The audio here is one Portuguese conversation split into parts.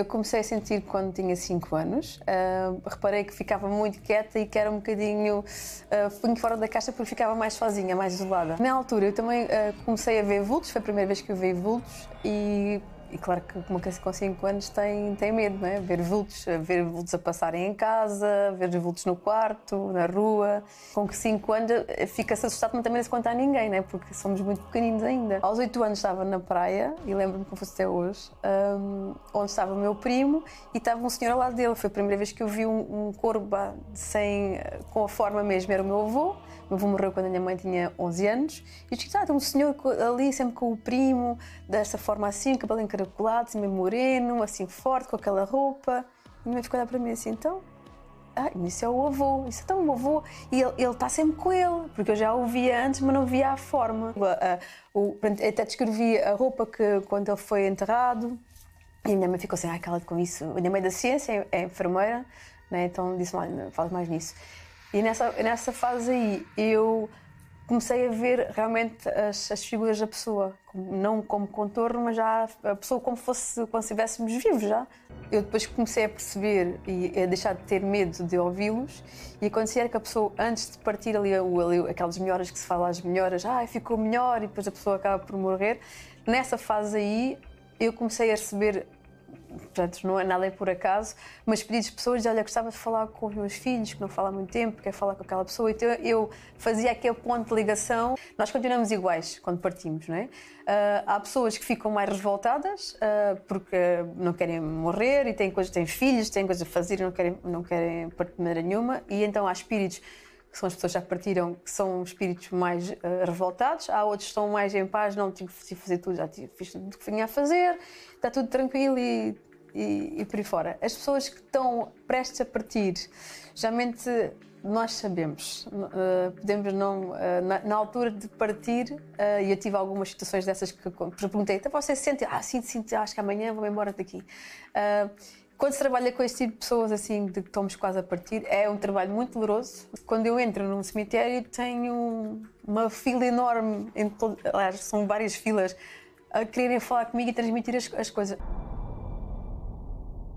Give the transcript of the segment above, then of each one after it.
eu comecei a sentir quando tinha 5 anos. Uh, reparei que ficava muito quieta e que era um bocadinho uh, fora da caixa porque ficava mais sozinha, mais isolada. Na altura eu também uh, comecei a ver vultos, foi a primeira vez que eu vi vultos e e claro que uma criança com 5 anos tem, tem medo, não é? Ver vultos, ver vultos a passarem em casa, ver vultos no quarto, na rua. Com que 5 anos eh, fica-se assustado, mas também não se conta a ninguém, não é? Porque somos muito pequeninos ainda. Aos 8 anos estava na praia, e lembro-me como fosse até hoje, um, onde estava o meu primo e estava um senhor ao lado dele. Foi a primeira vez que eu vi um, um corba sem, eh, com a forma mesmo. Era o meu avô. meu avô morreu quando a minha mãe tinha 11 anos. E eu disse, ah, tem um senhor ali sempre com o primo, dessa forma assim, cabelo encravado encaracolado, assim, meio moreno, assim forte, com aquela roupa. E minha mãe ficou a olhar para mim assim, então, ah, isso é o avô, isso é tão o avô. E ele, ele está sempre com ele, porque eu já o via antes, mas não via a forma. Eu até descrevi a roupa que quando ele foi enterrado. E a minha mãe ficou assim, ah, cala-te com isso. A minha mãe da ciência é, é enfermeira, né? então disse-me, olha, fala mais nisso. E nessa, nessa fase aí, eu comecei a ver realmente as, as figuras da pessoa, não como contorno, mas já a pessoa como fosse quando estivéssemos vivos já. Eu depois comecei a perceber e a deixar de ter medo de ouvi-los e acontecia que a pessoa, antes de partir ali, ali aquelas melhoras que se fala, as melhoras, ah, ficou melhor e depois a pessoa acaba por morrer, nessa fase aí eu comecei a receber portanto, não, é nada é por acaso, mas pedi de pessoas, olha, gostava de falar com os meus filhos, que não fala há muito tempo, quer falar com aquela pessoa, então eu fazia aquele ponto de ligação. Nós continuamos iguais quando partimos, não é? Uh, há pessoas que ficam mais revoltadas uh, porque não querem morrer e têm coisas, têm filhos, têm coisas a fazer e não querem, não querem partir de maneira nenhuma, e então há espíritos que são as pessoas que já partiram, que são espíritos mais uh, revoltados, há outros que estão mais em paz, não tive tipo, que fazer tudo, já tive, fiz tudo o que vinha a fazer, está tudo tranquilo e, e, e por aí fora. As pessoas que estão prestes a partir, geralmente nós sabemos, uh, podemos não, uh, na, na, altura de partir, e eu tive algumas situações dessas que perguntei, então você sente, ah, sinto, sinto, acho que amanhã vou-me embora daqui quando se trabalha com este tipo de pessoas, assim, de que estamos quase a partir, é um trabalho muito doloroso. Quando eu entro num cemitério, tenho uma fila enorme, em todo, aliás, são várias filas, a quererem falar comigo e transmitir as, as coisas.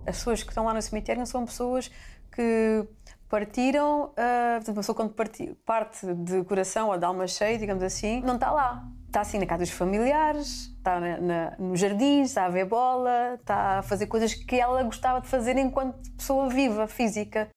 As pessoas que estão lá no cemitério não são pessoas que partiram, uh, ah, portanto, uma pessoa quando parte, parte de coração ou de alma cheia, digamos assim, não está lá está assim na casa dos familiares, está na, na, no jardins, está a ver bola, está a fazer coisas que ela gostava de fazer enquanto pessoa viva, física.